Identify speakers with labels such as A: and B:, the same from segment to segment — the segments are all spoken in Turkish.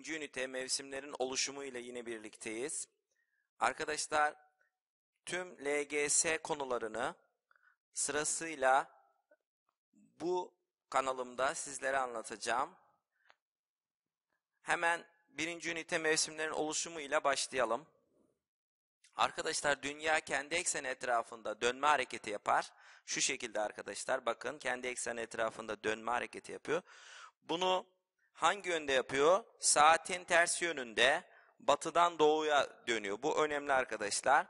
A: İkinci ünite mevsimlerin oluşumu ile yine birlikteyiz. Arkadaşlar tüm LGS konularını sırasıyla bu kanalımda sizlere anlatacağım. Hemen birinci ünite mevsimlerin oluşumu ile başlayalım. Arkadaşlar dünya kendi ekseni etrafında dönme hareketi yapar. Şu şekilde arkadaşlar bakın kendi ekseni etrafında dönme hareketi yapıyor. Bunu hangi yönde yapıyor? Saatin ters yönünde batıdan doğuya dönüyor. Bu önemli arkadaşlar.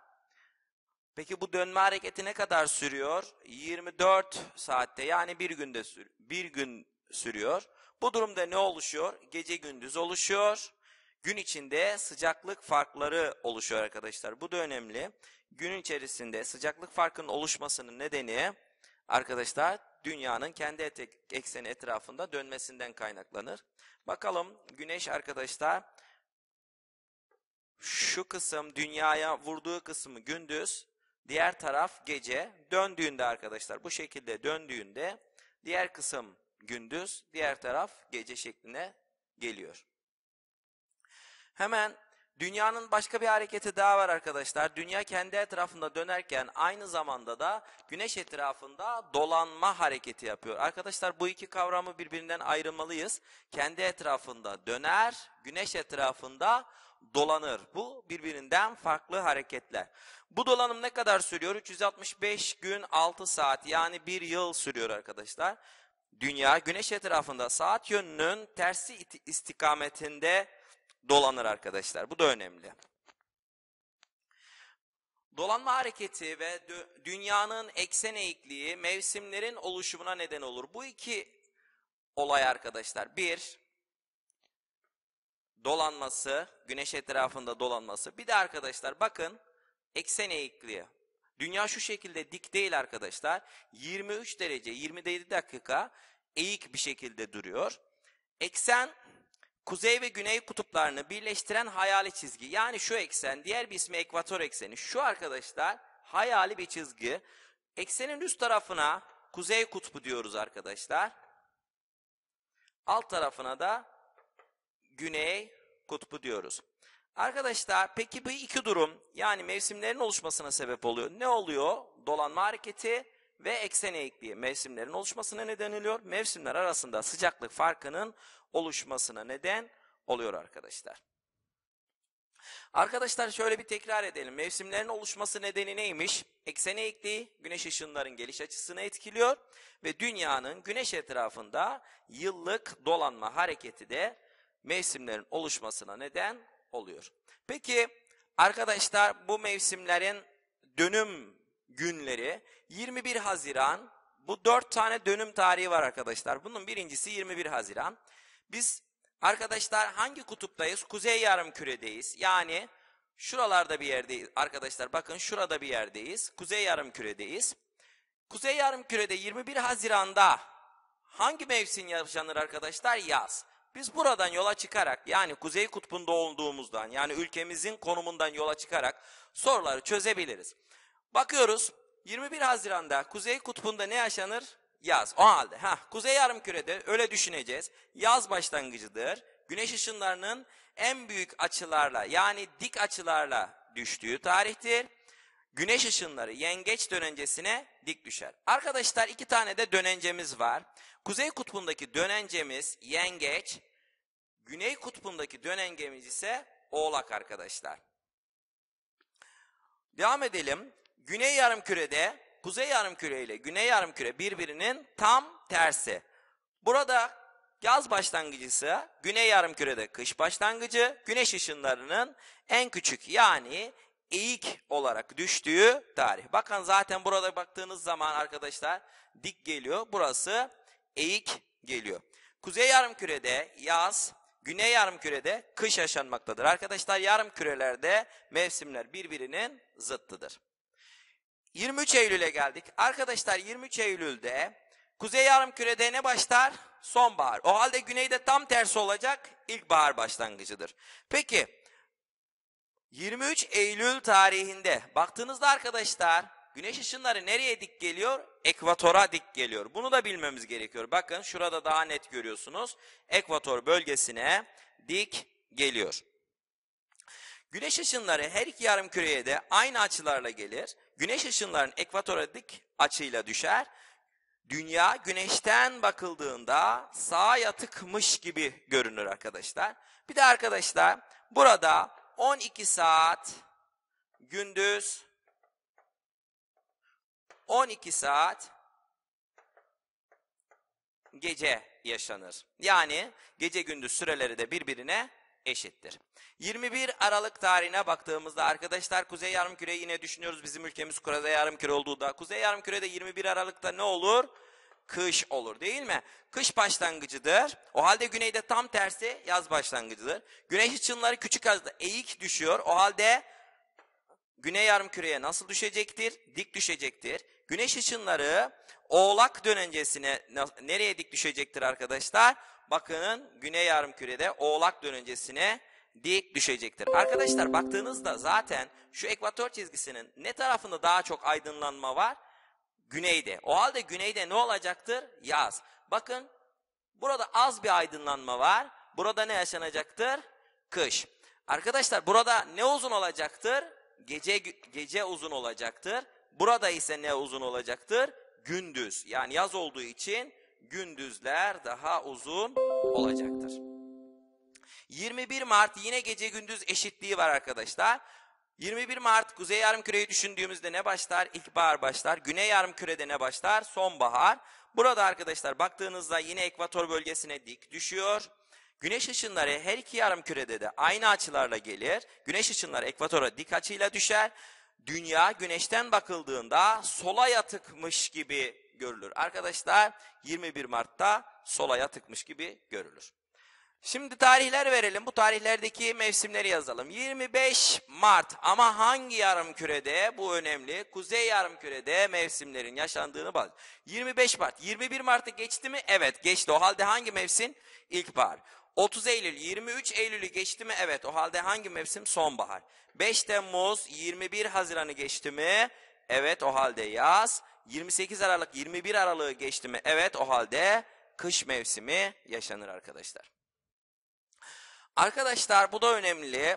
A: Peki bu dönme hareketi ne kadar sürüyor? 24 saatte yani bir günde sür bir gün sürüyor. Bu durumda ne oluşuyor? Gece gündüz oluşuyor. Gün içinde sıcaklık farkları oluşuyor arkadaşlar. Bu da önemli. Gün içerisinde sıcaklık farkının oluşmasının nedeni arkadaşlar dünyanın kendi etek, ekseni etrafında dönmesinden kaynaklanır. Bakalım güneş arkadaşlar şu kısım dünyaya vurduğu kısmı gündüz, diğer taraf gece döndüğünde arkadaşlar bu şekilde döndüğünde diğer kısım gündüz, diğer taraf gece şekline geliyor. Hemen Dünyanın başka bir hareketi daha var arkadaşlar. Dünya kendi etrafında dönerken aynı zamanda da güneş etrafında dolanma hareketi yapıyor. Arkadaşlar bu iki kavramı birbirinden ayrılmalıyız. Kendi etrafında döner, güneş etrafında dolanır. Bu birbirinden farklı hareketler. Bu dolanım ne kadar sürüyor? 365 gün 6 saat yani bir yıl sürüyor arkadaşlar. Dünya güneş etrafında saat yönünün tersi istikametinde dolanır arkadaşlar. Bu da önemli. Dolanma hareketi ve dünyanın eksen eğikliği mevsimlerin oluşumuna neden olur. Bu iki olay arkadaşlar. Bir, dolanması, güneş etrafında dolanması. Bir de arkadaşlar bakın eksen eğikliği. Dünya şu şekilde dik değil arkadaşlar. 23 derece, 27 dakika eğik bir şekilde duruyor. Eksen kuzey ve güney kutuplarını birleştiren hayali çizgi. Yani şu eksen, diğer bir ismi ekvator ekseni. Şu arkadaşlar hayali bir çizgi. Eksenin üst tarafına kuzey kutbu diyoruz arkadaşlar. Alt tarafına da güney kutbu diyoruz. Arkadaşlar peki bu iki durum yani mevsimlerin oluşmasına sebep oluyor. Ne oluyor? Dolanma hareketi ve eksen eğikliği mevsimlerin oluşmasına neden oluyor. Mevsimler arasında sıcaklık farkının oluşmasına neden oluyor arkadaşlar. Arkadaşlar şöyle bir tekrar edelim. Mevsimlerin oluşması nedeni neymiş? Eksen eğikliği güneş ışınlarının geliş açısını etkiliyor ve dünyanın güneş etrafında yıllık dolanma hareketi de mevsimlerin oluşmasına neden oluyor. Peki arkadaşlar bu mevsimlerin dönüm günleri 21 Haziran bu dört tane dönüm tarihi var arkadaşlar. Bunun birincisi 21 Haziran. Biz arkadaşlar hangi kutuptayız? Kuzey yarım küredeyiz. Yani şuralarda bir yerdeyiz arkadaşlar. Bakın şurada bir yerdeyiz. Kuzey yarım küredeyiz. Kuzey yarım kürede 21 Haziran'da hangi mevsim yaşanır arkadaşlar? Yaz. Biz buradan yola çıkarak yani kuzey kutbunda olduğumuzdan yani ülkemizin konumundan yola çıkarak soruları çözebiliriz. Bakıyoruz 21 Haziran'da Kuzey Kutbu'nda ne yaşanır? Yaz. O halde ha Kuzey Yarımküre'de öyle düşüneceğiz. Yaz başlangıcıdır. Güneş ışınlarının en büyük açılarla yani dik açılarla düştüğü tarihtir. Güneş ışınları yengeç dönencesine dik düşer. Arkadaşlar iki tane de dönencemiz var. Kuzey kutbundaki dönencemiz yengeç, güney kutbundaki dönencemiz ise oğlak arkadaşlar. Devam edelim. Güney yarım kürede, kuzey yarımküre ile güney yarım küre birbirinin tam tersi. Burada yaz başlangıcısı, güney yarım kürede kış başlangıcı, güneş ışınlarının en küçük yani eğik olarak düştüğü tarih. Bakın zaten burada baktığınız zaman arkadaşlar dik geliyor. Burası eğik geliyor. Kuzey yarım kürede yaz, güney yarım kürede kış yaşanmaktadır. Arkadaşlar yarım kürelerde mevsimler birbirinin zıttıdır. 23 Eylül'e geldik. Arkadaşlar 23 Eylül'de Kuzey Yarımküre'de ne başlar? Sonbahar. O halde güneyde tam tersi olacak ilkbahar başlangıcıdır. Peki 23 Eylül tarihinde baktığınızda arkadaşlar güneş ışınları nereye dik geliyor? Ekvatora dik geliyor. Bunu da bilmemiz gerekiyor. Bakın şurada daha net görüyorsunuz. Ekvator bölgesine dik geliyor. Güneş ışınları her iki yarım küreye de aynı açılarla gelir. Güneş ışınlarının ekvatora dik açıyla düşer. Dünya güneşten bakıldığında sağa yatıkmış gibi görünür arkadaşlar. Bir de arkadaşlar burada 12 saat gündüz 12 saat gece yaşanır. Yani gece gündüz süreleri de birbirine eşittir. 21 Aralık tarihine baktığımızda arkadaşlar Kuzey Yarımküre'yi yine düşünüyoruz. Bizim ülkemiz Kuzey Yarımküre olduğu da. Kuzey Yarımküre'de 21 Aralık'ta ne olur? Kış olur değil mi? Kış başlangıcıdır. O halde güneyde tam tersi yaz başlangıcıdır. Güneş ışınları küçük azda eğik düşüyor. O halde güney yarım küreye nasıl düşecektir? Dik düşecektir. Güneş ışınları Oğlak dönencesine nereye dik düşecektir arkadaşlar? Bakın güney yarımkürede oğlak dönencesine dik düşecektir. Arkadaşlar baktığınızda zaten şu ekvator çizgisinin ne tarafında daha çok aydınlanma var? Güneyde. O halde güneyde ne olacaktır? Yaz. Bakın burada az bir aydınlanma var. Burada ne yaşanacaktır? Kış. Arkadaşlar burada ne uzun olacaktır? Gece gece uzun olacaktır. Burada ise ne uzun olacaktır? gündüz yani yaz olduğu için gündüzler daha uzun olacaktır. 21 Mart yine gece gündüz eşitliği var arkadaşlar. 21 Mart Kuzey Yarımküre'yi düşündüğümüzde ne başlar? İlkbahar başlar. Güney Yarımküre'de ne başlar? Sonbahar. Burada arkadaşlar baktığınızda yine ekvator bölgesine dik düşüyor. Güneş ışınları her iki yarım kürede de aynı açılarla gelir. Güneş ışınları ekvatora dik açıyla düşer dünya güneşten bakıldığında sola yatıkmış gibi görülür. Arkadaşlar 21 Mart'ta sola yatıkmış gibi görülür. Şimdi tarihler verelim. Bu tarihlerdeki mevsimleri yazalım. 25 Mart ama hangi yarım kürede? Bu önemli. Kuzey yarım kürede mevsimlerin yaşandığını baz. 25 Mart. 21 Mart'ı geçti mi? Evet geçti. O halde hangi mevsim? İlkbahar. 30 Eylül, 23 Eylül'ü geçti mi? Evet. O halde hangi mevsim? Sonbahar. 5 Temmuz, 21 Haziran'ı geçti mi? Evet. O halde yaz. 28 Aralık, 21 Aralık'ı geçti mi? Evet. O halde kış mevsimi yaşanır arkadaşlar. Arkadaşlar bu da önemli.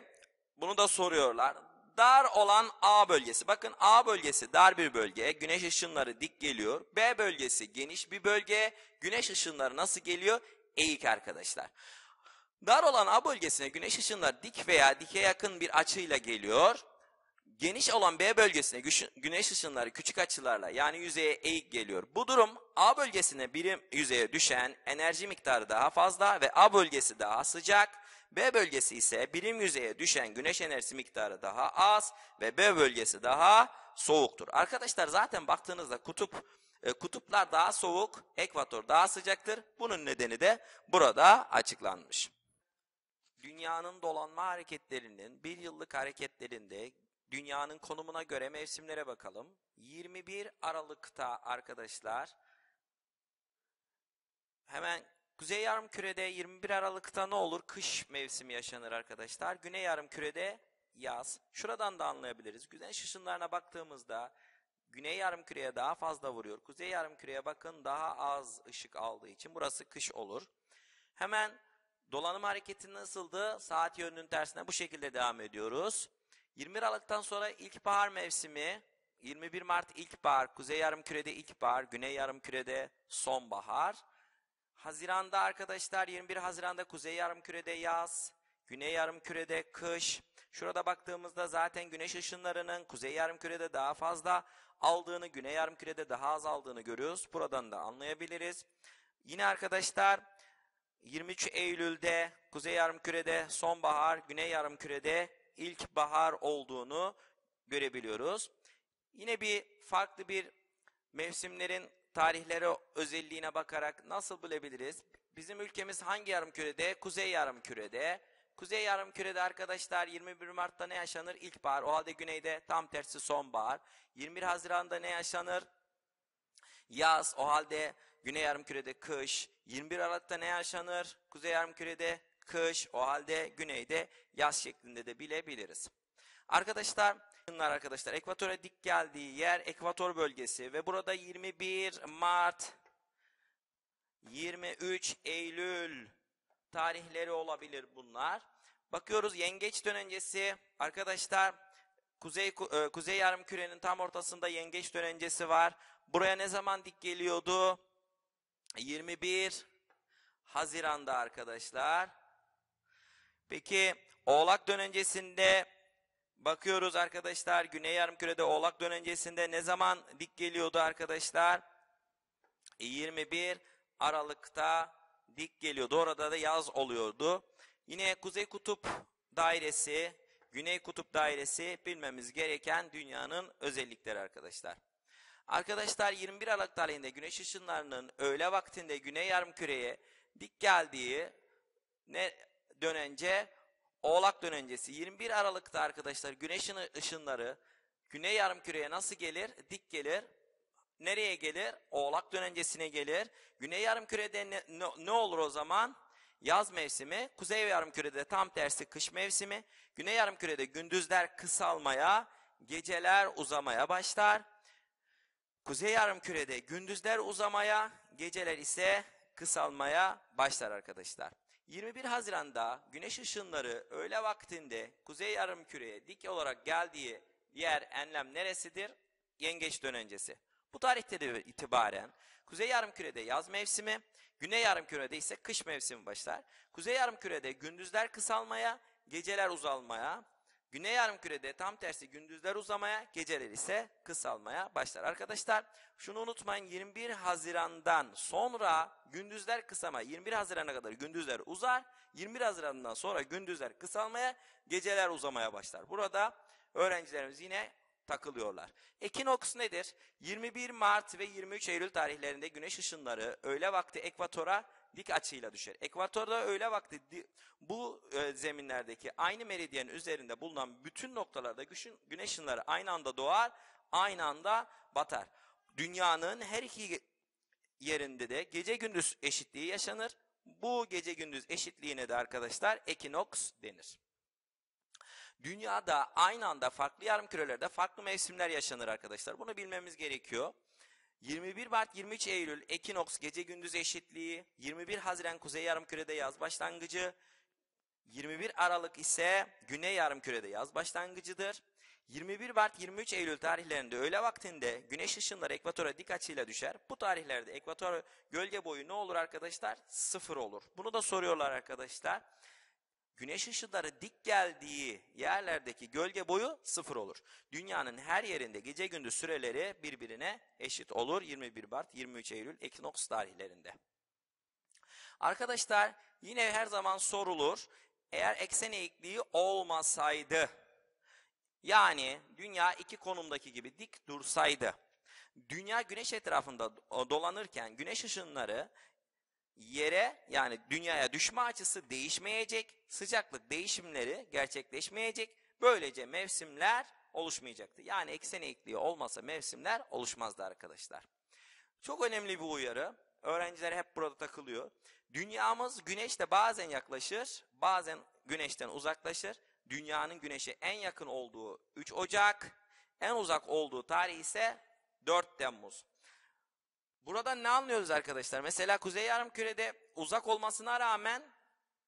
A: Bunu da soruyorlar. Dar olan A bölgesi. Bakın A bölgesi dar bir bölge. Güneş ışınları dik geliyor. B bölgesi geniş bir bölge. Güneş ışınları nasıl geliyor? Eğik arkadaşlar. Dar olan A bölgesine güneş ışınları dik veya dike yakın bir açıyla geliyor. Geniş olan B bölgesine güneş ışınları küçük açılarla yani yüzeye eğik geliyor. Bu durum A bölgesine birim yüzeye düşen enerji miktarı daha fazla ve A bölgesi daha sıcak. B bölgesi ise birim yüzeye düşen güneş enerjisi miktarı daha az ve B bölgesi daha soğuktur. Arkadaşlar zaten baktığınızda kutup e, kutuplar daha soğuk, ekvator daha sıcaktır. Bunun nedeni de burada açıklanmış dünyanın dolanma hareketlerinin bir yıllık hareketlerinde dünyanın konumuna göre mevsimlere bakalım. 21 Aralık'ta arkadaşlar hemen Kuzey Yarımküre'de 21 Aralık'ta ne olur? Kış mevsimi yaşanır arkadaşlar. Güney Yarımküre'de yaz. Şuradan da anlayabiliriz. Güneş ışınlarına baktığımızda Güney Yarımküre'ye daha fazla vuruyor. Kuzey Yarımküre'ye bakın daha az ışık aldığı için burası kış olur. Hemen Dolanım hareketi nasıldı? Saat yönünün tersine bu şekilde devam ediyoruz. 20 Aralık'tan sonra ilkbahar mevsimi, 21 Mart ilkbahar, kuzey yarımkürede ilkbahar, güney yarımkürede sonbahar. Haziranda arkadaşlar 21 Haziran'da kuzey yarımkürede yaz, güney yarımkürede kış. Şurada baktığımızda zaten güneş ışınlarının kuzey yarımkürede daha fazla aldığını, güney yarımkürede daha az aldığını görüyoruz. Buradan da anlayabiliriz. Yine arkadaşlar 23 Eylül'de Kuzey Yarımküre'de sonbahar, Güney Yarımküre'de ilkbahar olduğunu görebiliyoruz. Yine bir farklı bir mevsimlerin tarihlere özelliğine bakarak nasıl bulabiliriz? Bizim ülkemiz hangi yarımkürede? Kuzey yarımkürede. Kuzey yarımkürede arkadaşlar 21 Mart'ta ne yaşanır? İlkbahar. O halde güneyde tam tersi sonbahar. 21 Haziran'da ne yaşanır? Yaz. O halde Güney yarımkürede kış. 21 Aralık'ta ne yaşanır? Kuzey yarımkürede kış. O halde güneyde yaz şeklinde de bilebiliriz. Arkadaşlar Bunlar arkadaşlar ekvatora dik geldiği yer ekvator bölgesi ve burada 21 Mart 23 Eylül tarihleri olabilir bunlar. Bakıyoruz yengeç dönencesi arkadaşlar kuzey e, kuzey yarım kürenin tam ortasında yengeç dönencesi var. Buraya ne zaman dik geliyordu? 21 Haziran'da arkadaşlar. Peki Oğlak dönencesinde bakıyoruz arkadaşlar. Güney yarımkürede Oğlak dönencesinde ne zaman dik geliyordu arkadaşlar? 21 e, Aralık'ta dik geliyordu. Orada da yaz oluyordu. Yine Kuzey Kutup dairesi, Güney Kutup dairesi bilmemiz gereken dünyanın özellikleri arkadaşlar. Arkadaşlar 21 Aralık tarihinde güneş ışınlarının öğle vaktinde güney yarımküreye dik geldiği ne dönence Oğlak dönencesi 21 Aralık'ta arkadaşlar güneşin ışınları güney yarımküreye nasıl gelir? Dik gelir. Nereye gelir? Oğlak dönencesine gelir. Güney yarımkürede ne, ne, ne olur o zaman? Yaz mevsimi, kuzey yarımkürede tam tersi kış mevsimi. Güney yarımkürede gündüzler kısalmaya, geceler uzamaya başlar. Kuzey yarımkürede gündüzler uzamaya, geceler ise kısalmaya başlar arkadaşlar. 21 Haziran'da güneş ışınları öğle vaktinde kuzey yarımküreye dik olarak geldiği yer enlem neresidir? Yengeç dönencesi. Bu tarihte de itibaren kuzey yarımkürede yaz mevsimi, güney yarımkürede ise kış mevsimi başlar. Kuzey yarımkürede gündüzler kısalmaya, geceler uzalmaya, Güney yarımkürede tam tersi gündüzler uzamaya, geceler ise kısalmaya başlar. Arkadaşlar şunu unutmayın 21 Haziran'dan sonra gündüzler kısamaya, 21 Haziran'a kadar gündüzler uzar. 21 Haziran'dan sonra gündüzler kısalmaya, geceler uzamaya başlar. Burada öğrencilerimiz yine takılıyorlar. Ekinoks nedir? 21 Mart ve 23 Eylül tarihlerinde güneş ışınları öğle vakti ekvatora dik açıyla düşer. Ekvatorda öğle vakti bu e, zeminlerdeki aynı meridyen üzerinde bulunan bütün noktalarda güneş ışınları aynı anda doğar, aynı anda batar. Dünyanın her iki yerinde de gece gündüz eşitliği yaşanır. Bu gece gündüz eşitliğine de arkadaşlar ekinoks denir. Dünyada aynı anda farklı yarım kürelerde farklı mevsimler yaşanır arkadaşlar. Bunu bilmemiz gerekiyor. 21 Mart 23 Eylül ekinoks gece gündüz eşitliği, 21 Haziran kuzey yarımkürede yaz başlangıcı, 21 Aralık ise güney yarımkürede yaz başlangıcıdır. 21 Mart 23 Eylül tarihlerinde öğle vaktinde güneş ışınları ekvatora dik açıyla düşer. Bu tarihlerde ekvator gölge boyu ne olur arkadaşlar? Sıfır olur. Bunu da soruyorlar arkadaşlar güneş ışınları dik geldiği yerlerdeki gölge boyu sıfır olur. Dünyanın her yerinde gece gündüz süreleri birbirine eşit olur. 21 Mart 23 Eylül ekinoks tarihlerinde. Arkadaşlar yine her zaman sorulur. Eğer eksen eğikliği olmasaydı yani dünya iki konumdaki gibi dik dursaydı dünya güneş etrafında dolanırken güneş ışınları yere yani dünyaya düşme açısı değişmeyecek, sıcaklık değişimleri gerçekleşmeyecek. Böylece mevsimler oluşmayacaktı. Yani eksen eğikliği olmasa mevsimler oluşmazdı arkadaşlar. Çok önemli bir uyarı. Öğrenciler hep burada takılıyor. Dünyamız güneşte bazen yaklaşır, bazen güneşten uzaklaşır. Dünyanın güneşe en yakın olduğu 3 Ocak, en uzak olduğu tarih ise 4 Temmuz. Buradan ne anlıyoruz arkadaşlar? Mesela Kuzey Yarımküre'de uzak olmasına rağmen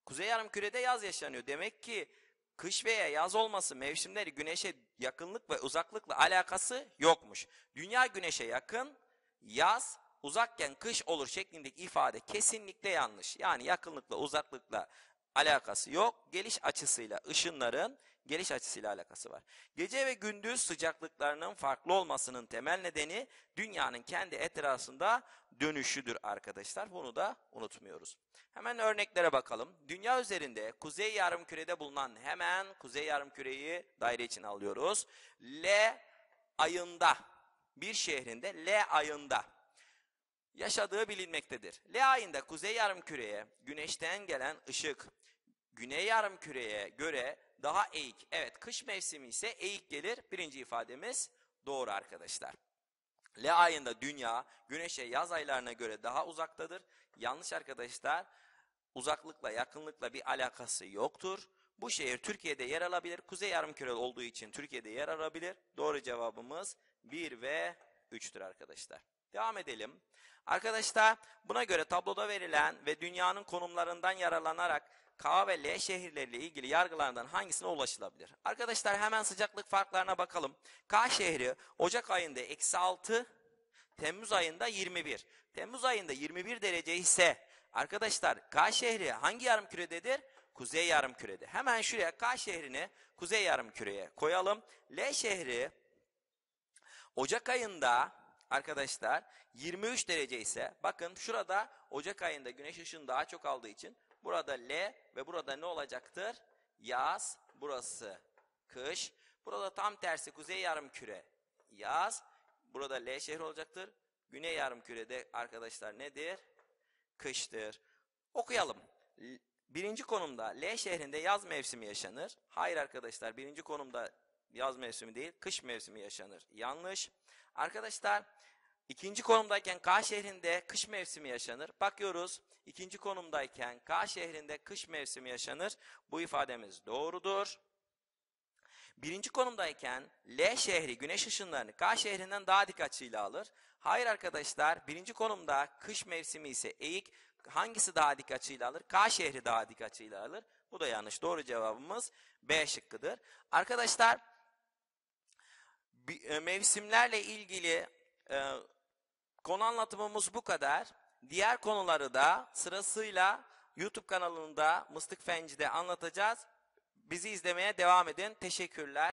A: Kuzey Yarımküre'de yaz yaşanıyor. Demek ki kış veya yaz olması mevsimleri güneşe yakınlık ve uzaklıkla alakası yokmuş. Dünya güneşe yakın, yaz uzakken kış olur şeklindeki ifade kesinlikle yanlış. Yani yakınlıkla uzaklıkla alakası yok. Geliş açısıyla ışınların geliş açısıyla alakası var. Gece ve gündüz sıcaklıklarının farklı olmasının temel nedeni dünyanın kendi etrafında dönüşüdür arkadaşlar. Bunu da unutmuyoruz. Hemen örneklere bakalım. Dünya üzerinde kuzey yarım kürede bulunan hemen kuzey yarım küreyi daire için alıyoruz. L ayında bir şehrinde L ayında yaşadığı bilinmektedir. L ayında kuzey yarım küreye güneşten gelen ışık güney yarım küreye göre daha eğik. Evet kış mevsimi ise eğik gelir. Birinci ifademiz doğru arkadaşlar. Le ayında dünya güneşe yaz aylarına göre daha uzaktadır. Yanlış arkadaşlar uzaklıkla yakınlıkla bir alakası yoktur. Bu şehir Türkiye'de yer alabilir. Kuzey yarımküre olduğu için Türkiye'de yer alabilir. Doğru cevabımız 1 ve 3'tür arkadaşlar. Devam edelim. Arkadaşlar buna göre tabloda verilen ve dünyanın konumlarından yararlanarak K ve L şehirleriyle ilgili yargılarından hangisine ulaşılabilir? Arkadaşlar hemen sıcaklık farklarına bakalım. K şehri Ocak ayında eksi 6, Temmuz ayında 21. Temmuz ayında 21 derece ise arkadaşlar K şehri hangi yarım kürededir? Kuzey yarım kürede. Hemen şuraya K şehrini kuzey yarım küreye koyalım. L şehri Ocak ayında arkadaşlar 23 derece ise bakın şurada Ocak ayında güneş ışığını daha çok aldığı için Burada L ve burada ne olacaktır? Yaz. Burası kış. Burada tam tersi kuzey yarım küre yaz. Burada L şehri olacaktır. Güney yarım kürede arkadaşlar nedir? Kıştır. Okuyalım. Birinci konumda L şehrinde yaz mevsimi yaşanır. Hayır arkadaşlar birinci konumda yaz mevsimi değil kış mevsimi yaşanır. Yanlış. Arkadaşlar İkinci konumdayken K şehrinde kış mevsimi yaşanır. Bakıyoruz ikinci konumdayken K şehrinde kış mevsimi yaşanır. Bu ifademiz doğrudur. Birinci konumdayken L şehri güneş ışınlarını K şehrinden daha dik açıyla alır. Hayır arkadaşlar birinci konumda kış mevsimi ise eğik. Hangisi daha dik açıyla alır? K şehri daha dik açıyla alır. Bu da yanlış. Doğru cevabımız B şıkkıdır. Arkadaşlar e, mevsimlerle ilgili e, Konu anlatımımız bu kadar. Diğer konuları da sırasıyla YouTube kanalında Mıstık Fenci'de anlatacağız. Bizi izlemeye devam edin. Teşekkürler.